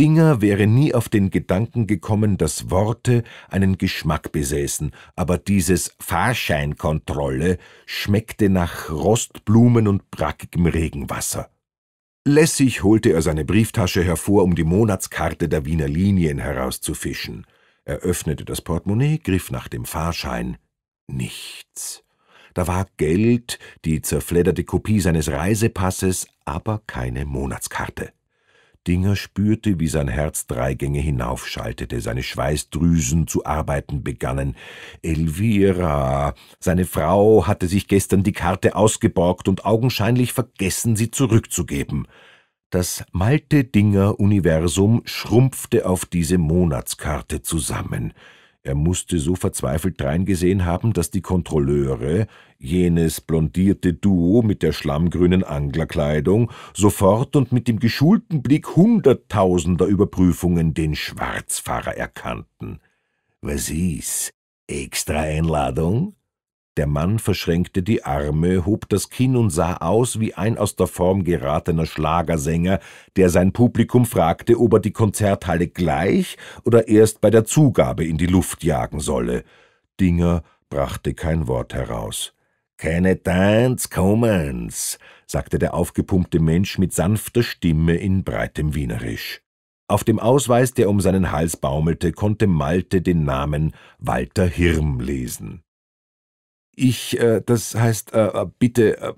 Dinger wäre nie auf den Gedanken gekommen, dass Worte einen Geschmack besäßen, aber dieses Fahrscheinkontrolle schmeckte nach Rostblumen und brackigem Regenwasser. Lässig holte er seine Brieftasche hervor, um die Monatskarte der Wiener Linien herauszufischen. Er öffnete das Portemonnaie, griff nach dem Fahrschein. Nichts. Da war Geld, die zerfledderte Kopie seines Reisepasses, aber keine Monatskarte. Dinger spürte, wie sein Herz drei Gänge hinaufschaltete, seine Schweißdrüsen zu arbeiten begannen. Elvira, seine Frau, hatte sich gestern die Karte ausgeborgt und augenscheinlich vergessen, sie zurückzugeben. Das Malte-Dinger-Universum schrumpfte auf diese Monatskarte zusammen – er musste so verzweifelt dreingesehen haben, dass die Kontrolleure, jenes blondierte Duo mit der schlammgrünen Anglerkleidung, sofort und mit dem geschulten Blick hunderttausender Überprüfungen den Schwarzfahrer erkannten. Was ist? Extra Einladung? Der Mann verschränkte die Arme, hob das Kinn und sah aus wie ein aus der Form geratener Schlagersänger, der sein Publikum fragte, ob er die Konzerthalle gleich oder erst bei der Zugabe in die Luft jagen solle. Dinger brachte kein Wort heraus. Keine Tanz, kommen's, sagte der aufgepumpte Mensch mit sanfter Stimme in breitem Wienerisch. Auf dem Ausweis, der um seinen Hals baumelte, konnte Malte den Namen Walter Hirm lesen ich, äh, das heißt, äh, äh, bitte, äh,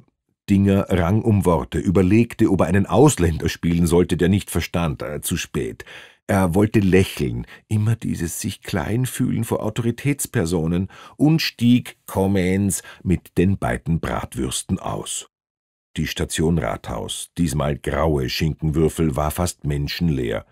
Dinger rang um Worte, überlegte, ob er einen Ausländer spielen sollte, der nicht verstand, äh, zu spät. Er wollte lächeln, immer dieses sich klein fühlen vor Autoritätspersonen, und stieg Commens mit den beiden Bratwürsten aus. Die Station Rathaus, diesmal graue Schinkenwürfel, war fast menschenleer.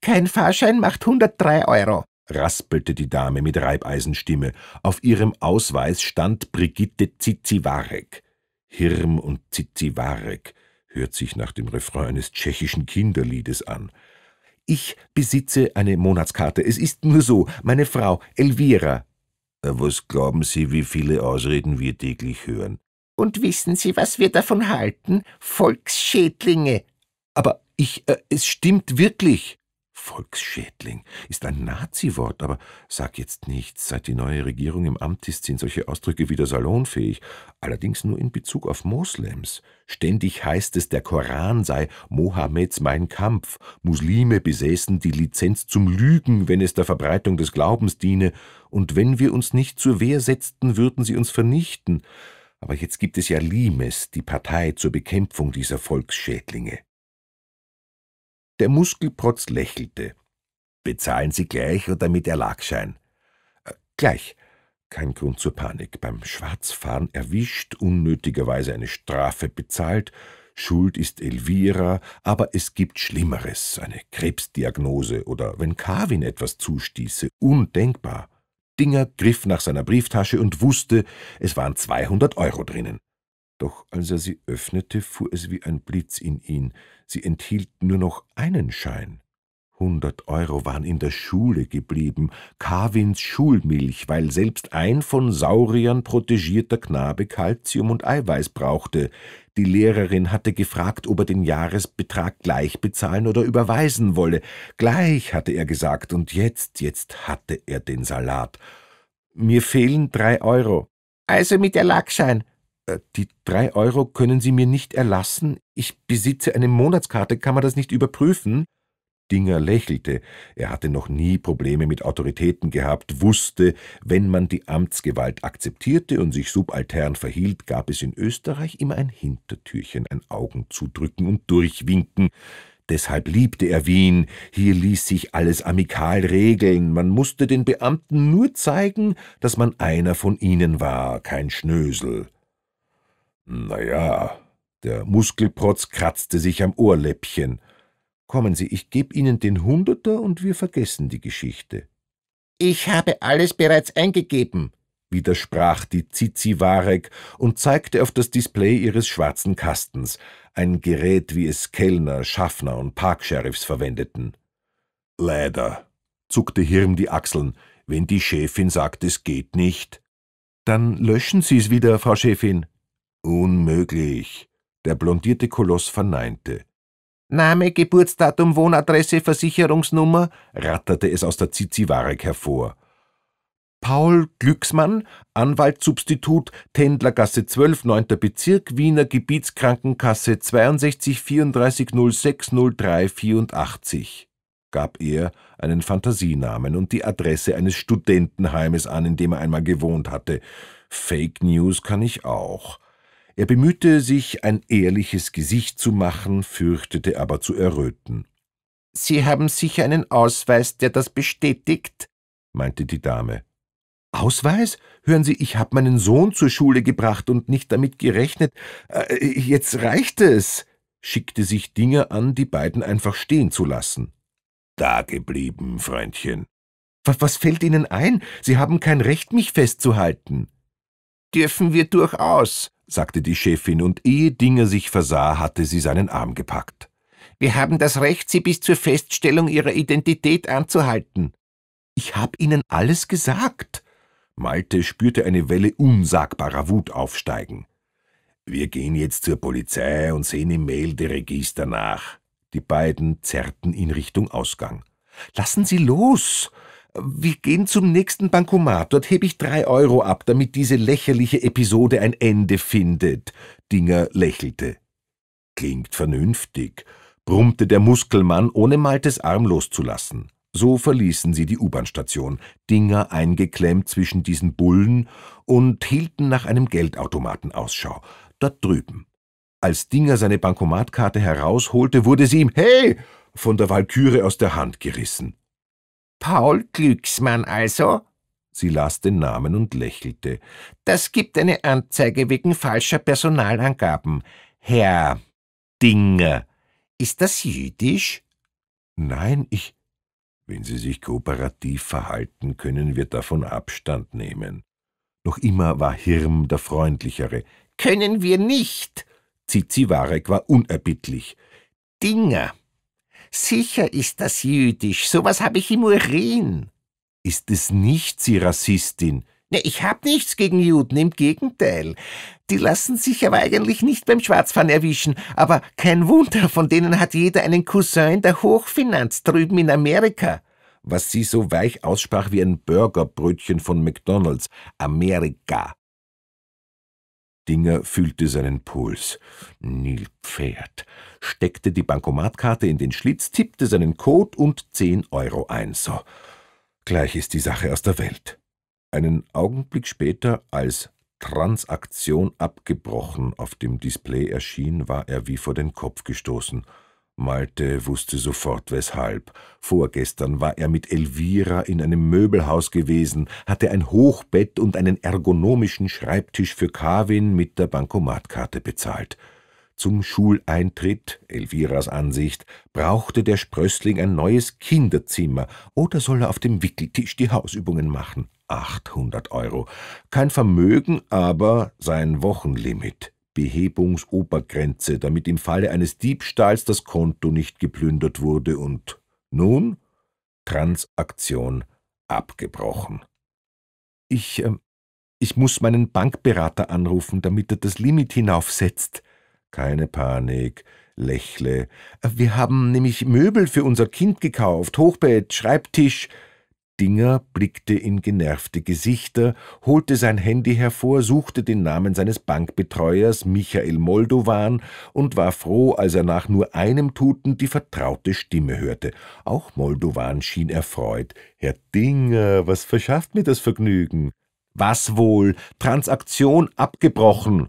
Kein Fahrschein macht 103 Euro, raspelte die Dame mit Reibeisenstimme. Auf ihrem Ausweis stand Brigitte Zizivarek. Hirm und Zizivarek hört sich nach dem Refrain eines tschechischen Kinderliedes an. Ich besitze eine Monatskarte. Es ist nur so, meine Frau Elvira. Äh, was glauben Sie, wie viele Ausreden wir täglich hören? Und wissen Sie, was wir davon halten? Volksschädlinge. Aber ich, äh, es stimmt wirklich. Volksschädling ist ein Nazi-Wort, aber sag jetzt nichts. Seit die neue Regierung im Amt ist, sind solche Ausdrücke wieder salonfähig. Allerdings nur in Bezug auf Moslems. Ständig heißt es, der Koran sei Mohammeds Mein Kampf. Muslime besäßen die Lizenz zum Lügen, wenn es der Verbreitung des Glaubens diene. Und wenn wir uns nicht zur Wehr setzten, würden sie uns vernichten. Aber jetzt gibt es ja Limes, die Partei zur Bekämpfung dieser Volksschädlinge. Der Muskelprotz lächelte. Bezahlen Sie gleich oder mit Erlagschein? Äh, gleich. Kein Grund zur Panik. Beim Schwarzfahren erwischt, unnötigerweise eine Strafe bezahlt. Schuld ist Elvira, aber es gibt Schlimmeres, eine Krebsdiagnose oder wenn Carvin etwas zustieße, undenkbar. Dinger griff nach seiner Brieftasche und wusste, es waren 200 Euro drinnen. Doch als er sie öffnete, fuhr es wie ein Blitz in ihn. Sie enthielt nur noch einen Schein. Hundert Euro waren in der Schule geblieben, Carvins Schulmilch, weil selbst ein von Sauriern protegierter Knabe Kalzium und Eiweiß brauchte. Die Lehrerin hatte gefragt, ob er den Jahresbetrag gleich bezahlen oder überweisen wolle. Gleich, hatte er gesagt, und jetzt, jetzt hatte er den Salat. Mir fehlen drei Euro. Also mit der Lackschein, äh, die drei Euro können Sie mir nicht erlassen. Ich besitze eine Monatskarte, kann man das nicht überprüfen? Dinger lächelte. Er hatte noch nie Probleme mit Autoritäten gehabt, wusste, wenn man die Amtsgewalt akzeptierte und sich subaltern verhielt, gab es in Österreich immer ein Hintertürchen, ein Augenzudrücken und Durchwinken. Deshalb liebte er Wien. Hier ließ sich alles amikal regeln. Man musste den Beamten nur zeigen, dass man einer von ihnen war, kein Schnösel. Naja, der Muskelprotz kratzte sich am Ohrläppchen. Kommen Sie, ich geb Ihnen den Hunderter und wir vergessen die Geschichte. Ich habe alles bereits eingegeben, widersprach die Zizi Warek und zeigte auf das Display ihres schwarzen Kastens, ein Gerät, wie es Kellner, Schaffner und Parksheriffs verwendeten. Leider, zuckte Hirm die Achseln, wenn die Chefin sagt, es geht nicht. Dann löschen Sie es wieder, Frau Chefin, Unmöglich. Der blondierte Koloss verneinte. Name, Geburtsdatum, Wohnadresse, Versicherungsnummer, ratterte es aus der Ziziwarek hervor. Paul Glücksmann, Anwaltssubstitut, Tendlergasse 12, 9. Bezirk, Wiener Gebietskrankenkasse 62 34 06 03 84, gab er einen Fantasienamen und die Adresse eines Studentenheimes an, in dem er einmal gewohnt hatte. Fake News kann ich auch. Er bemühte sich, ein ehrliches Gesicht zu machen, fürchtete aber zu erröten. Sie haben sicher einen Ausweis, der das bestätigt, meinte die Dame. Ausweis? Hören Sie, ich habe meinen Sohn zur Schule gebracht und nicht damit gerechnet. Äh, jetzt reicht es, schickte sich Dinger an, die beiden einfach stehen zu lassen. Dageblieben, Freundchen. Was, was fällt Ihnen ein? Sie haben kein Recht, mich festzuhalten. Dürfen wir durchaus, sagte die Chefin, und ehe Dinger sich versah, hatte sie seinen Arm gepackt. Wir haben das Recht, Sie bis zur Feststellung Ihrer Identität anzuhalten. Ich hab Ihnen alles gesagt. Malte spürte eine Welle unsagbarer Wut aufsteigen. Wir gehen jetzt zur Polizei und sehen im Mail die Register nach. Die beiden zerrten in Richtung Ausgang. Lassen Sie los! Wir gehen zum nächsten Bankomat, dort hebe ich drei Euro ab, damit diese lächerliche Episode ein Ende findet. Dinger lächelte. Klingt vernünftig, brummte der Muskelmann, ohne Maltes Arm loszulassen. So verließen sie die U-Bahn-Station, Dinger eingeklemmt zwischen diesen Bullen und hielten nach einem Geldautomaten Ausschau, dort drüben. Als Dinger seine Bankomatkarte herausholte, wurde sie ihm »Hey!« von der Walküre aus der Hand gerissen. Paul Glücksmann also? Sie las den Namen und lächelte. Das gibt eine Anzeige wegen falscher Personalangaben. Herr Dinger, ist das jüdisch? Nein, ich. Wenn Sie sich kooperativ verhalten, können wir davon Abstand nehmen. Noch immer war Hirm der Freundlichere. Können wir nicht! Zizi Warek war unerbittlich. Dinger, Sicher ist das jüdisch, sowas habe ich im Urin. Ist es nicht, Sie Rassistin? Ne, ich hab nichts gegen Juden, im Gegenteil. Die lassen sich aber eigentlich nicht beim Schwarzfahren erwischen, aber kein Wunder, von denen hat jeder einen Cousin in der Hochfinanz drüben in Amerika. Was sie so weich aussprach wie ein Burgerbrötchen von McDonalds. Amerika. Dinger fühlte seinen Puls. Nilpferd. Steckte die Bankomatkarte in den Schlitz, tippte seinen Code und zehn Euro ein. So, gleich ist die Sache aus der Welt. Einen Augenblick später, als Transaktion abgebrochen auf dem Display erschien, war er wie vor den Kopf gestoßen – Malte wusste sofort weshalb. Vorgestern war er mit Elvira in einem Möbelhaus gewesen, hatte ein Hochbett und einen ergonomischen Schreibtisch für Carvin mit der Bankomatkarte bezahlt. Zum Schuleintritt, Elviras Ansicht, brauchte der Sprössling ein neues Kinderzimmer oder soll er auf dem Wickeltisch die Hausübungen machen? 800 Euro. Kein Vermögen, aber sein Wochenlimit. Behebungsobergrenze, damit im Falle eines Diebstahls das Konto nicht geplündert wurde und nun Transaktion abgebrochen. Ich, äh, ich muss meinen Bankberater anrufen, damit er das Limit hinaufsetzt. Keine Panik, lächle. Äh, wir haben nämlich Möbel für unser Kind gekauft, Hochbett, Schreibtisch. Dinger blickte in genervte Gesichter, holte sein Handy hervor, suchte den Namen seines Bankbetreuers Michael Moldovan und war froh, als er nach nur einem Tuten die vertraute Stimme hörte. Auch Moldovan schien erfreut. Herr Dinger, was verschafft mir das Vergnügen? Was wohl? Transaktion abgebrochen,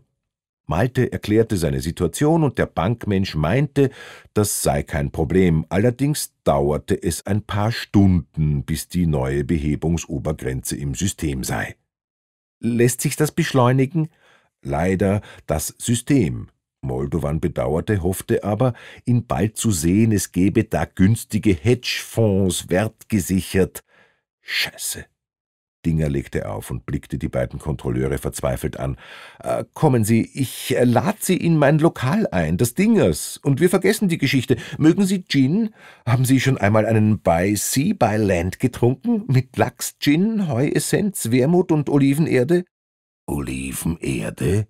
Malte erklärte seine Situation und der Bankmensch meinte, das sei kein Problem, allerdings dauerte es ein paar Stunden, bis die neue Behebungsobergrenze im System sei. Lässt sich das beschleunigen? Leider das System. Moldovan bedauerte, hoffte aber, ihn bald zu sehen, es gebe da günstige Hedgefonds wertgesichert. Scheiße, Dinger legte auf und blickte die beiden Kontrolleure verzweifelt an. Äh, »Kommen Sie, ich äh, lade Sie in mein Lokal ein, das Dingers, und wir vergessen die Geschichte. Mögen Sie Gin? Haben Sie schon einmal einen By Sea, By Land getrunken? Mit Lachs, Gin, Heuessenz, Wermut und Olivenerde?« »Olivenerde?«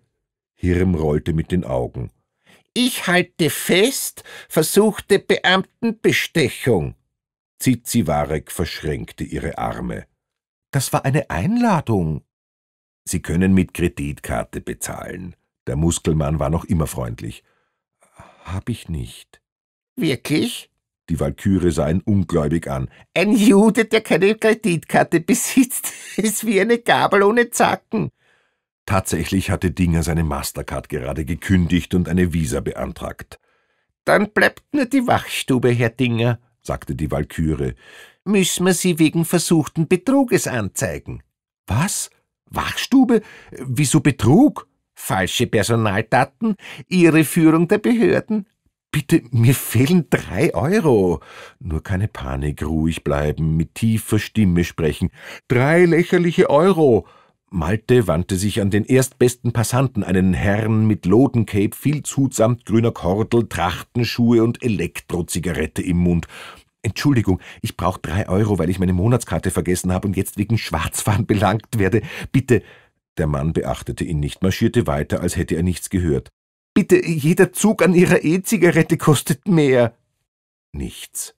Hirm rollte mit den Augen. »Ich halte fest, versuchte Beamtenbestechung.« Zizi Warek verschränkte ihre Arme. Das war eine Einladung. Sie können mit Kreditkarte bezahlen. Der Muskelmann war noch immer freundlich. Hab ich nicht. Wirklich? Die Walküre sah ihn ungläubig an. Ein Jude, der keine Kreditkarte besitzt, ist wie eine Gabel ohne Zacken. Tatsächlich hatte Dinger seine Mastercard gerade gekündigt und eine Visa beantragt. Dann bleibt nur die Wachstube, Herr Dinger sagte die Walküre. Müssen wir sie wegen versuchten Betruges anzeigen. Was? Wachstube? Wieso Betrug? Falsche Personaldaten? Irreführung der Behörden? Bitte, mir fehlen drei Euro. Nur keine Panik, ruhig bleiben, mit tiefer Stimme sprechen. Drei lächerliche Euro. Malte wandte sich an den erstbesten Passanten, einen Herrn mit Lodencape, viel Zut samt grüner Kordel, Trachtenschuhe und Elektrozigarette im Mund. Entschuldigung, ich brauche drei Euro, weil ich meine Monatskarte vergessen habe und jetzt wegen Schwarzfahren belangt werde. Bitte. Der Mann beachtete ihn nicht, marschierte weiter, als hätte er nichts gehört. Bitte, jeder Zug an Ihrer E-Zigarette kostet mehr. Nichts.